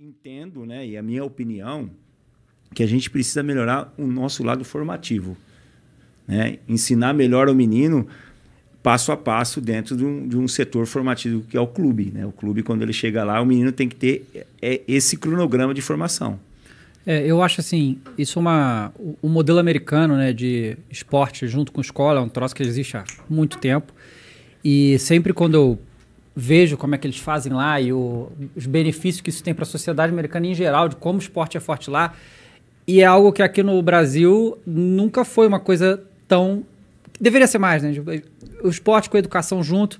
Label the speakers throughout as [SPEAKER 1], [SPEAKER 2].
[SPEAKER 1] entendo, né, e a minha opinião, que a gente precisa melhorar o nosso lado formativo. Né? Ensinar melhor o menino passo a passo dentro de um, de um setor formativo que é o clube. Né? O clube, quando ele chega lá, o menino tem que ter é, esse cronograma de formação.
[SPEAKER 2] É, eu acho assim, isso é uma. O, modelo americano né, de esporte junto com escola é um troço que existe há muito tempo. E sempre quando eu vejo como é que eles fazem lá e o, os benefícios que isso tem para a sociedade americana em geral, de como o esporte é forte lá. E é algo que aqui no Brasil nunca foi uma coisa tão. Deveria ser mais, né? Tipo, o esporte com a educação junto,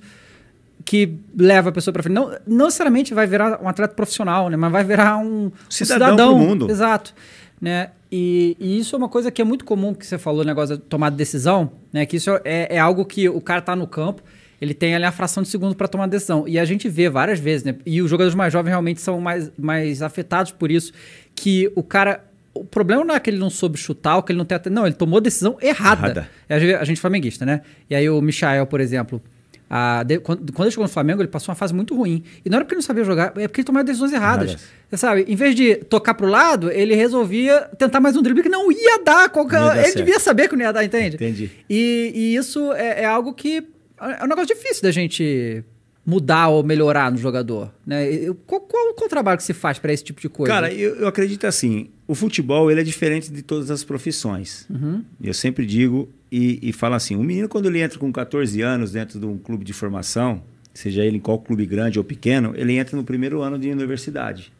[SPEAKER 2] que leva a pessoa para frente. Não, não necessariamente vai virar um atleta profissional, né? Mas vai virar um cidadão. Um cidadão mundo. Exato. Né? E, e, isso é uma coisa que é muito comum que você falou, negócio de tomar decisão, né? Que isso é, é algo que o cara tá no campo, ele tem ali a fração de segundo para tomar decisão. E a gente vê várias vezes, né? E os jogadores mais jovens realmente são mais, mais afetados por isso, que o cara o problema não é que ele não soube chutar, ou que ele não tem até. Não, ele tomou decisão errada. É a gente é flamenguista, né? E aí o Michael, por exemplo, a, de, quando, quando, ele chegou no Flamengo, ele passou uma fase muito ruim. E não era porque ele não sabia jogar, é porque ele tomava decisões erradas. Você sabe, em vez de tocar pro lado, ele resolvia tentar mais um drible que não ia dar. Qualquer... Ia dar ele certo. devia saber que não ia dar, entende? Entendi. E, e isso é, é algo que é um negócio difícil da gente mudar ou melhorar no jogador. Né? Qual, qual, qual o trabalho que se faz para esse tipo de coisa? Cara,
[SPEAKER 1] eu, eu, acredito assim, o futebol ele é diferente de todas as profissões. Uhum. Eu sempre digo e, e falo assim, o menino quando ele entra com 14 anos dentro de um clube de formação, seja ele em qual clube grande ou pequeno, ele entra no primeiro ano de universidade.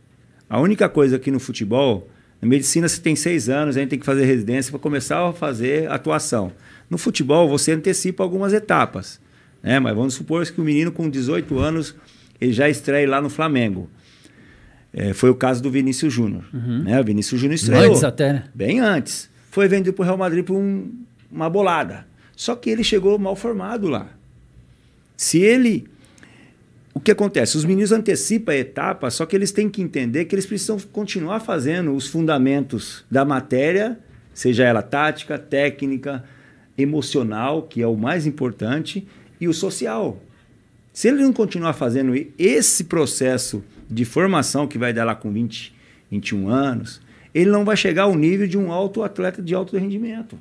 [SPEAKER 1] A única coisa aqui no futebol, na medicina você tem seis anos, a gente tem que fazer residência para começar a fazer atuação. No futebol você antecipa algumas etapas. Né? Mas vamos supor que o menino com 18 anos ele já estreia lá no Flamengo. É, foi o caso do Vinícius Júnior. Uhum. Né? O Vinícius Júnior estreou. Antes até, né? Bem antes. Foi vendido para o Real Madrid por um, uma bolada. Só que ele chegou mal formado lá. Se ele. O que acontece? Os meninos antecipam a etapa, só que eles têm que entender que eles precisam continuar fazendo os fundamentos da matéria, seja ela tática, técnica, emocional, que é o mais importante, e o social. Se ele não continuar fazendo esse processo de formação que vai dar lá com 20, 21 anos, ele não vai chegar ao nível de um alto atleta de alto rendimento.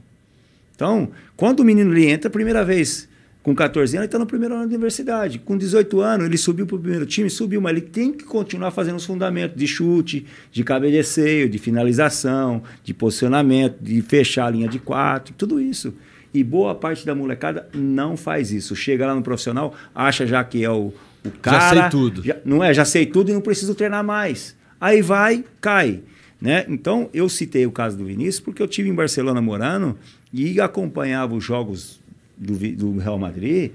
[SPEAKER 1] Então, quando o menino ele entra a primeira vez com 14 anos, ele está no primeiro ano da universidade. Com 18 anos, ele subiu para o primeiro time, subiu, mas ele tem que continuar fazendo os fundamentos de chute, de cabeceio, de finalização, de posicionamento, de fechar a linha de quatro, tudo isso. E boa parte da molecada não faz isso. Chega lá no profissional, acha já que é o, o cara. Já sei tudo. Já, não é? Já sei tudo e não preciso treinar mais. Aí vai, cai. Né? Então, eu citei o caso do Vinícius porque eu tive em Barcelona morando e acompanhava os jogos do, do Real Madrid.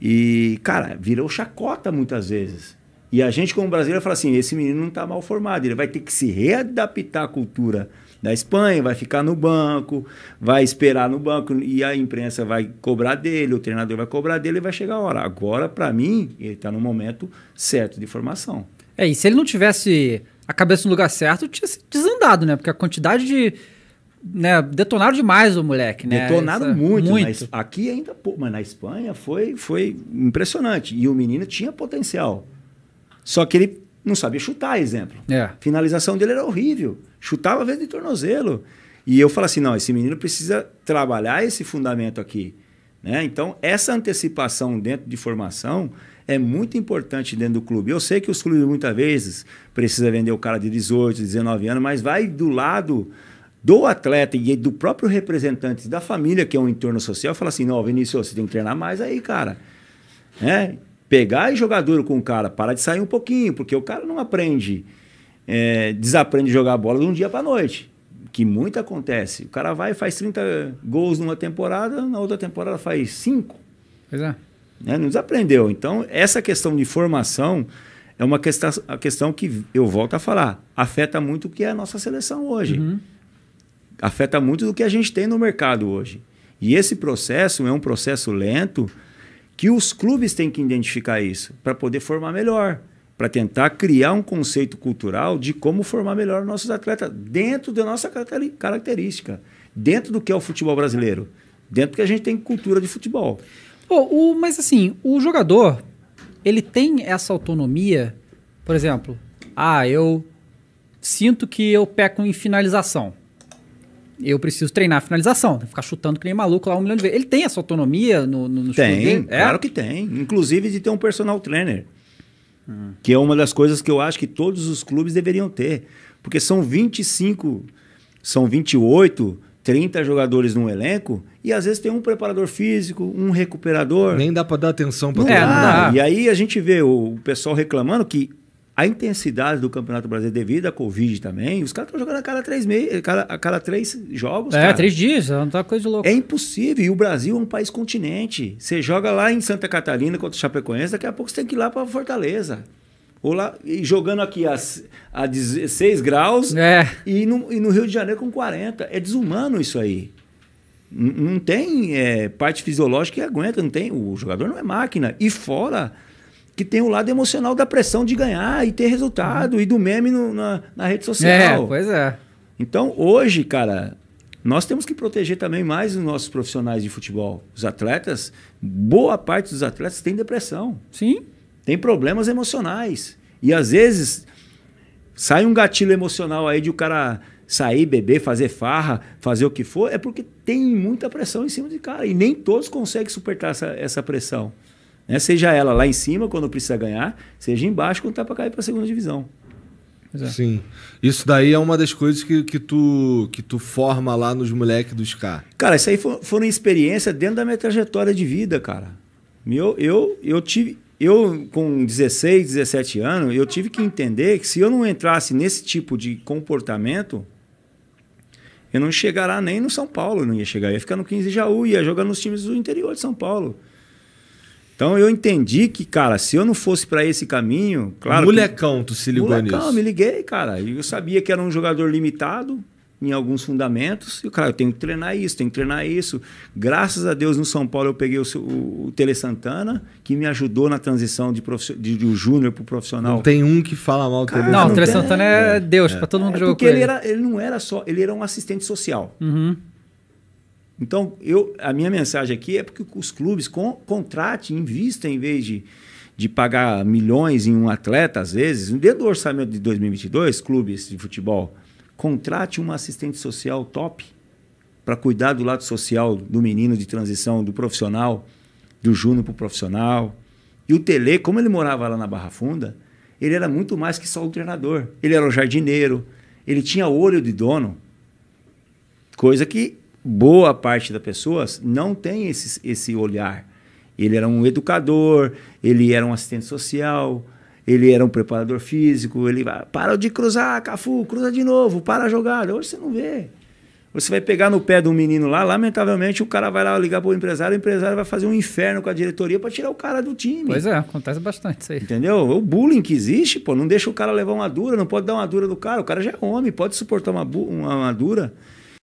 [SPEAKER 1] E, cara, virou chacota muitas vezes. E a gente, como brasileiro, fala assim: esse menino não está mal formado, ele vai ter que se readaptar à cultura da Espanha, vai ficar no banco, vai esperar no banco, e a imprensa vai cobrar dele, o treinador vai cobrar dele e vai chegar a hora. Agora, para mim, ele está no momento certo de formação.
[SPEAKER 2] É, e se ele não tivesse a cabeça no lugar certo, tinha se desandado, né? Porque a quantidade de né, detonaram demais o moleque, né? Detonaram Essa, é muito, muito.
[SPEAKER 1] aqui ainda mas na Espanha foi, foi impressionante. E o menino tinha potencial. Só que ele não sabia chutar, exemplo. É. Finalização dele era horrível. Chutava a vez de tornozelo. E eu falo assim, não, esse menino precisa trabalhar esse fundamento aqui. Né? Então, essa antecipação dentro de formação é muito importante dentro do clube. Eu sei que os clubes muitas vezes precisa vender o cara de 18, 19 anos, mas vai do lado do atleta e do próprio representante da família, que é um entorno social, fala assim: não, Vinícius, você tem que treinar mais aí, cara. Né? Pegar e jogar duro com o cara, para de sair um pouquinho, porque o cara não aprende, é, desaprende jogar bola de um dia para noite. Que muito acontece. O cara vai e faz 30 gols numa temporada, na outra temporada faz 5. Pois é. Né? Não desaprendeu. Então, essa questão de formação é uma questão, a questão que eu volto a falar. Afeta muito o que é a nossa seleção hoje. Uhum afeta muito do que a gente tem no mercado hoje. E esse processo é um processo lento que os clubes têm que identificar isso para poder formar melhor, para tentar criar um conceito cultural de como formar melhor nossos atletas dentro da nossa característica, dentro do que é o futebol brasileiro, dentro do que a gente tem cultura de futebol. Oh, o, mas
[SPEAKER 2] assim, o jogador, ele tem essa autonomia, por exemplo, ah, eu sinto que eu peco em finalização eu preciso treinar a finalização, ficar chutando que nem maluco lá um milhão de vezes. Ele tem essa autonomia no, no, no Tem, é? claro é?
[SPEAKER 1] que tem. Inclusive de ter um personal trainer, hum. que é uma das coisas que eu acho que todos os clubes deveriam ter. Porque são 25, são 28, 30 jogadores num elenco e às vezes tem um preparador físico, um recuperador. Nem
[SPEAKER 2] dá para dar atenção para é, todo mundo.
[SPEAKER 1] E aí a gente vê o pessoal reclamando que a intensidade do Campeonato Brasileiro devido à Covid também, os caras estão jogando a cada três meses, cada, a cada três jogos. É, cara. três dias, não é uma coisa louca. É impossível. E o Brasil é um país continente. Você joga lá em Santa Catarina contra o Chapecoense, daqui a pouco você tem que ir lá para Fortaleza. Ou lá, e jogando aqui a, a 16 graus é. e, no, e no Rio de Janeiro com 40. É desumano isso aí. N não tem é, parte fisiológica que aguenta, não tem. O jogador não é máquina. E fora que tem o lado emocional da pressão de ganhar e ter resultado uhum. e do meme no, na, na rede social. É, pois é. Então, hoje, cara, nós temos que proteger também mais os nossos profissionais de futebol. Os atletas, boa parte dos atletas tem depressão. Sim. Tem problemas emocionais. E às vezes sai um gatilho emocional aí de o cara sair, beber, fazer farra, fazer o que for, é porque tem muita pressão em cima de cara. E nem todos conseguem suportar essa, essa pressão. Né? Seja ela lá em cima, quando precisa ganhar, seja embaixo, quando está para cair para a segunda divisão. É. Sim. Isso daí é uma das coisas que, que, tu, que tu forma lá nos moleques dos K. Cara, isso aí foi uma experiência dentro da minha trajetória de vida, cara. Meu, eu, eu tive. Eu, com 16, 17 anos, eu tive que entender que se eu não entrasse nesse tipo de comportamento, eu não chegaria nem no São Paulo, não ia chegar. Eu ia ficar no 15 Jaú, ia jogar nos times do interior de São Paulo. Então eu entendi que, cara, se eu não fosse para esse caminho, claro. Molecão, tu se ligou molecão, nisso? Molecão, me liguei, cara. E eu sabia que era um jogador limitado em alguns fundamentos. E, cara, eu tenho que treinar isso, tenho que treinar isso. Graças a Deus, no São Paulo, eu peguei o, o, o Tele Santana, que me ajudou na transição de, de, de júnior para o profissional. Não tem um que fala mal do Tele Não, não o Tele Santana é, é. Deus, é. para todo mundo é, que é com ele. Era, ele não era só, ele era um assistente social. Uhum. Então, eu, a minha mensagem aqui é porque os clubes com, contratem, investem em vez de, de pagar milhões em um atleta, às vezes, dentro do orçamento de 2022, clubes de futebol, contrate uma assistente social top para cuidar do lado social do menino de transição, do profissional, do júnior para o profissional. E o Tele, como ele morava lá na Barra Funda, ele era muito mais que só o treinador. Ele era o jardineiro, ele tinha olho de dono, coisa que boa parte das pessoas não tem esse, esse olhar. Ele era um educador, ele era um assistente social, ele era um preparador físico, ele para de cruzar, Cafu, cruza de novo, para a jogada. Hoje você não vê. Você vai pegar no pé de um menino lá, lamentavelmente o cara vai lá ligar para o empresário, o empresário vai fazer um inferno com a diretoria para tirar o cara do time. Pois é,
[SPEAKER 2] acontece bastante
[SPEAKER 1] isso aí. Entendeu? O bullying que existe, pô, não deixa o cara levar uma dura, não pode dar uma dura do cara, o cara já é homem, pode suportar uma, uma, uma dura.